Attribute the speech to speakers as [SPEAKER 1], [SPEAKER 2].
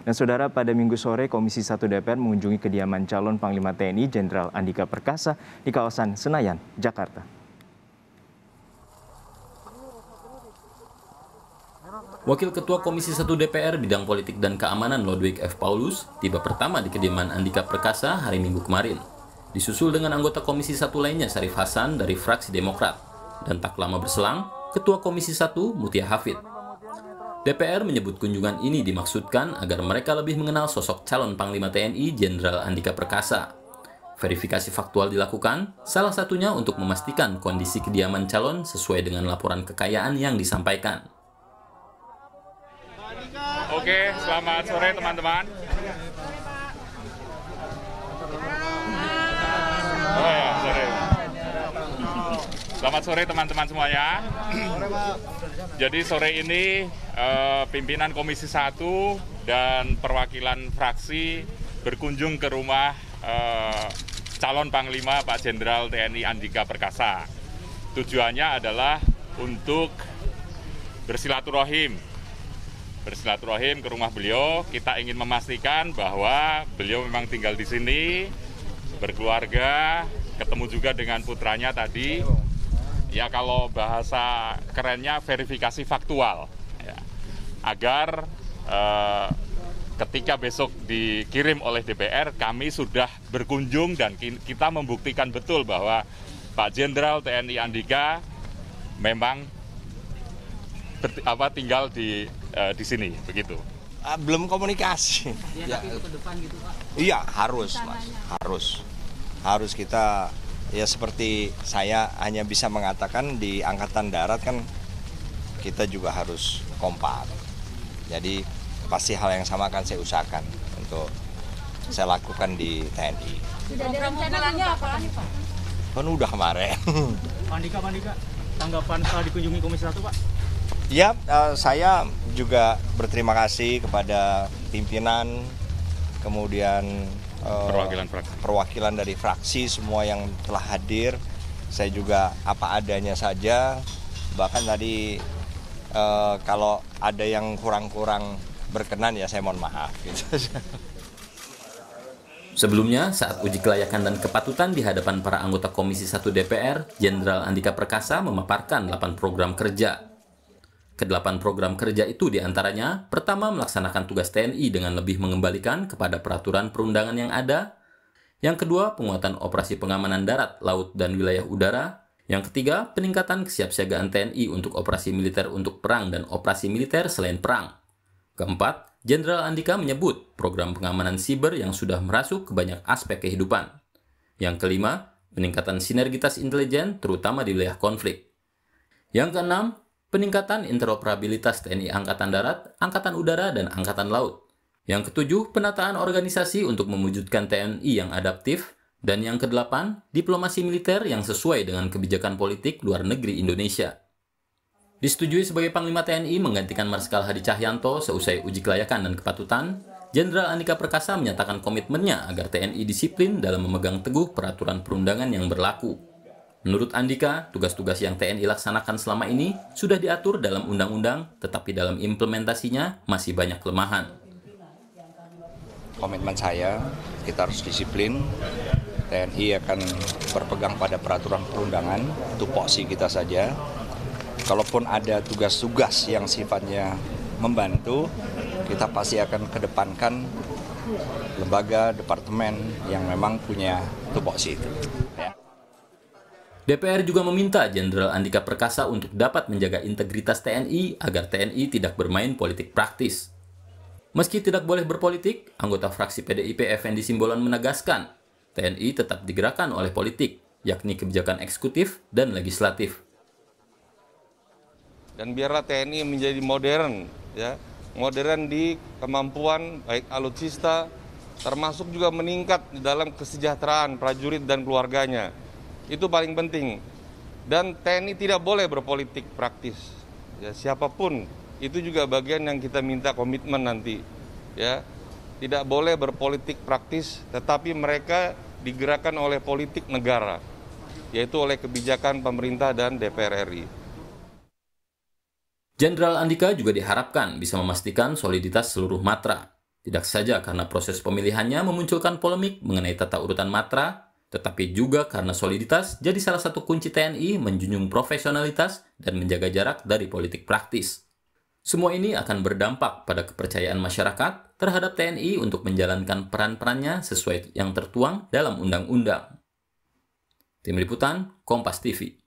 [SPEAKER 1] Dan saudara, pada minggu sore Komisi 1 DPR mengunjungi kediaman calon Panglima TNI Jenderal Andika Perkasa di kawasan Senayan, Jakarta.
[SPEAKER 2] Wakil Ketua Komisi 1 DPR bidang politik dan keamanan Lodwig F. Paulus tiba pertama di kediaman Andika Perkasa hari Minggu kemarin. Disusul dengan anggota Komisi 1 lainnya Sarif Hasan dari fraksi Demokrat. Dan tak lama berselang, Ketua Komisi 1 Mutia Hafid DPR menyebut kunjungan ini dimaksudkan agar mereka lebih mengenal sosok calon Panglima TNI Jenderal Andika Perkasa. Verifikasi faktual dilakukan, salah satunya untuk memastikan kondisi kediaman calon sesuai dengan laporan kekayaan yang disampaikan.
[SPEAKER 3] Oke, selamat sore teman-teman. Oh, ya, selamat sore teman-teman semuanya. Jadi sore ini Eh, pimpinan Komisi 1 dan perwakilan fraksi berkunjung ke rumah eh, calon Panglima Pak Jenderal TNI Andika Perkasa. Tujuannya adalah untuk bersilaturahim. Bersilaturahim ke rumah beliau, kita ingin memastikan bahwa beliau memang tinggal di sini, berkeluarga, ketemu juga dengan putranya tadi. Ya kalau bahasa kerennya verifikasi faktual ya agar eh, ketika besok dikirim oleh DPR kami sudah berkunjung dan kita membuktikan betul bahwa Pak Jenderal TNI Andika memang ber, apa tinggal di eh, di sini begitu.
[SPEAKER 1] Ah, belum komunikasi. Ya, ya. Tapi ke depan gitu, Pak.
[SPEAKER 3] Iya, harus, Mas. Harus. Harus
[SPEAKER 1] kita ya seperti saya hanya bisa mengatakan di angkatan darat kan kita juga harus kompak. Jadi pasti hal yang sama akan saya usahakan untuk saya lakukan di TNI.
[SPEAKER 3] rencananya apa
[SPEAKER 1] nih Pak? Kan udah kemarin. Pandika, Pandika, tanggapan setelah dikunjungi Komisi Satu Pak? Ya, uh, saya juga berterima kasih kepada pimpinan, kemudian uh, perwakilan perwakilan dari fraksi semua yang telah hadir. Saya juga apa adanya saja. Bahkan tadi e, kalau ada yang kurang-kurang berkenan ya saya mohon maaf. Gitu.
[SPEAKER 2] Sebelumnya, saat uji kelayakan dan kepatutan di hadapan para anggota Komisi 1 DPR, Jenderal Andika Perkasa memaparkan 8 program kerja. Kedelapan program kerja itu diantaranya, pertama melaksanakan tugas TNI dengan lebih mengembalikan kepada peraturan perundangan yang ada, yang kedua penguatan operasi pengamanan darat, laut, dan wilayah udara, yang ketiga, peningkatan kesiapsiagaan TNI untuk operasi militer untuk perang dan operasi militer selain perang. Keempat, Jenderal Andika menyebut program pengamanan siber yang sudah merasuk ke banyak aspek kehidupan. Yang kelima, peningkatan sinergitas intelijen terutama di wilayah konflik. Yang keenam, peningkatan interoperabilitas TNI Angkatan Darat, Angkatan Udara, dan Angkatan Laut. Yang ketujuh, penataan organisasi untuk mewujudkan TNI yang adaptif, dan yang kedelapan, diplomasi militer yang sesuai dengan kebijakan politik luar negeri Indonesia. Disetujui sebagai Panglima TNI menggantikan Marskal Hadi Cahyanto seusai uji kelayakan dan kepatutan, Jenderal Andika Perkasa menyatakan komitmennya agar TNI disiplin dalam memegang teguh peraturan perundangan yang berlaku. Menurut Andika, tugas-tugas yang TNI laksanakan selama ini sudah diatur dalam undang-undang, tetapi dalam implementasinya masih banyak kelemahan. Komitmen saya, kita harus disiplin, TNI akan
[SPEAKER 1] berpegang pada peraturan perundangan, tupoksi kita saja. Kalaupun ada tugas-tugas yang sifatnya membantu, kita pasti akan kedepankan
[SPEAKER 2] lembaga, departemen yang memang punya tupoksi itu. Ya. DPR juga meminta Jenderal Andika Perkasa untuk dapat menjaga integritas TNI agar TNI tidak bermain politik praktis. Meski tidak boleh berpolitik, anggota fraksi PDIP Effendi Simbolon menegaskan TNI tetap digerakkan oleh politik, yakni kebijakan eksekutif dan legislatif.
[SPEAKER 3] Dan biarlah TNI menjadi modern, ya modern di kemampuan baik alutsista, termasuk juga meningkat di dalam kesejahteraan prajurit dan keluarganya. Itu paling penting. Dan TNI tidak boleh berpolitik praktis. Ya, siapapun itu juga bagian yang kita minta komitmen nanti. Ya, tidak boleh berpolitik praktis, tetapi mereka digerakkan oleh politik negara, yaitu oleh kebijakan pemerintah dan DPR RI.
[SPEAKER 2] Jenderal Andika juga diharapkan bisa memastikan soliditas seluruh matra. Tidak saja karena proses pemilihannya memunculkan polemik mengenai tata urutan matra, tetapi juga karena soliditas jadi salah satu kunci TNI menjunjung profesionalitas dan menjaga jarak dari politik praktis. Semua ini akan berdampak pada kepercayaan masyarakat terhadap TNI untuk menjalankan peran-perannya sesuai yang tertuang dalam undang-undang. Tim Liputan, Kompas TV.